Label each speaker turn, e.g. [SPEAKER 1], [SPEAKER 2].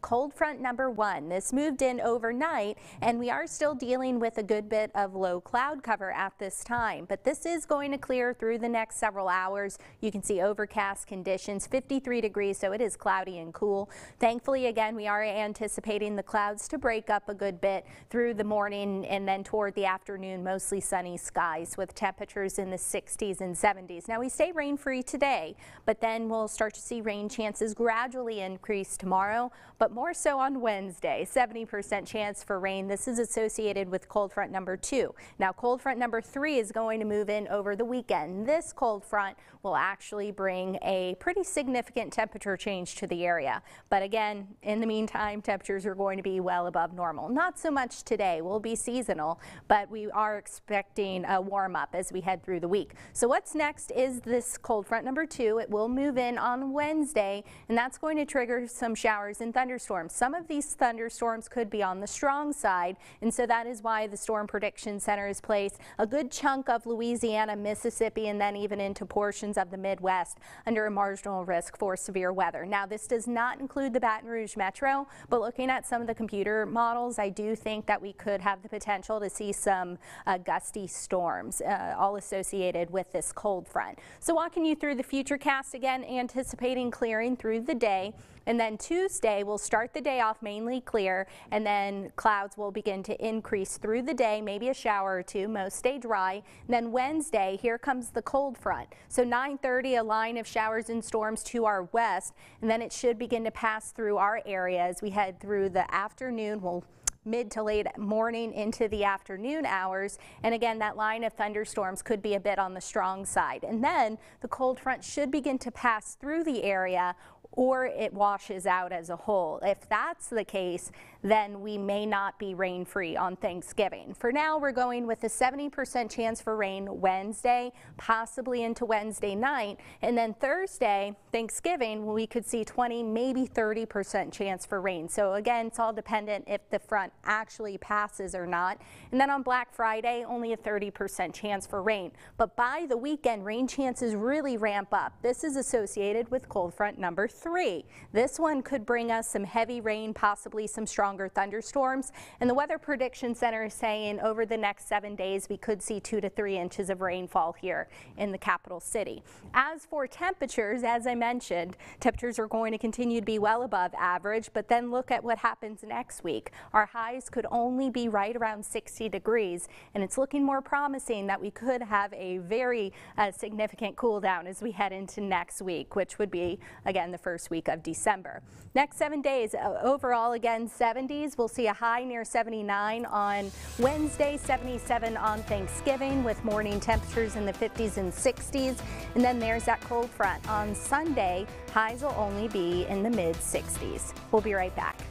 [SPEAKER 1] cold front number one. This moved in overnight and we are still dealing with a good bit of low cloud cover at this time, but this is going to clear through the next several hours. You can see overcast conditions 53 degrees, so it is cloudy and cool. Thankfully, again, we are anticipating the clouds to break up a good bit through the morning and then toward the afternoon, mostly sunny skies with temperatures in the 60s and 70s. Now we stay rain free today, but then we'll start to see rain chances gradually increase tomorrow tomorrow, but more so on Wednesday. 70% chance for rain. This is associated with cold front number two. Now cold front number three is going to move in over the weekend. This cold front will actually bring a pretty significant temperature change to the area. But again, in the meantime, temperatures are going to be well above normal. Not so much today. We'll be seasonal, but we are expecting a warm up as we head through the week. So what's next is this cold front number two. It will move in on Wednesday, and that's going to trigger some showers showers and thunderstorms. Some of these thunderstorms could be on the strong side, and so that is why the Storm Prediction Center has placed a good chunk of Louisiana, Mississippi, and then even into portions of the Midwest under a marginal risk for severe weather. Now, this does not include the Baton Rouge Metro, but looking at some of the computer models, I do think that we could have the potential to see some uh, gusty storms, uh, all associated with this cold front. So walking you through the future cast again, anticipating clearing through the day. And then Tuesday, Tuesday, we'll start the day off mainly clear, and then clouds will begin to increase through the day, maybe a shower or two, most stay dry. And then Wednesday, here comes the cold front. So 930, a line of showers and storms to our west, and then it should begin to pass through our area as we head through the afternoon. We'll mid to late morning into the afternoon hours. And again, that line of thunderstorms could be a bit on the strong side. And then the cold front should begin to pass through the area or it washes out as a whole. If that's the case, then we may not be rain free on Thanksgiving. For now, we're going with a 70% chance for rain Wednesday, possibly into Wednesday night. And then Thursday, Thanksgiving, we could see 20, maybe 30% chance for rain. So again, it's all dependent if the front actually passes or not. And then on Black Friday, only a 30% chance for rain. But by the weekend, rain chances really ramp up. This is associated with cold front number three three. This one could bring us some heavy rain, possibly some stronger thunderstorms. And the Weather Prediction Center is saying over the next seven days, we could see two to three inches of rainfall here in the capital city. As for temperatures, as I mentioned, temperatures are going to continue to be well above average, but then look at what happens next week. Our highs could only be right around 60 degrees, and it's looking more promising that we could have a very uh, significant cool down as we head into next week, which would be, again, the first first week of December. Next seven days, uh, overall again 70s. We'll see a high near 79 on Wednesday, 77 on Thanksgiving with morning temperatures in the 50s and 60s. And then there's that cold front. On Sunday, highs will only be in the mid 60s. We'll be right back.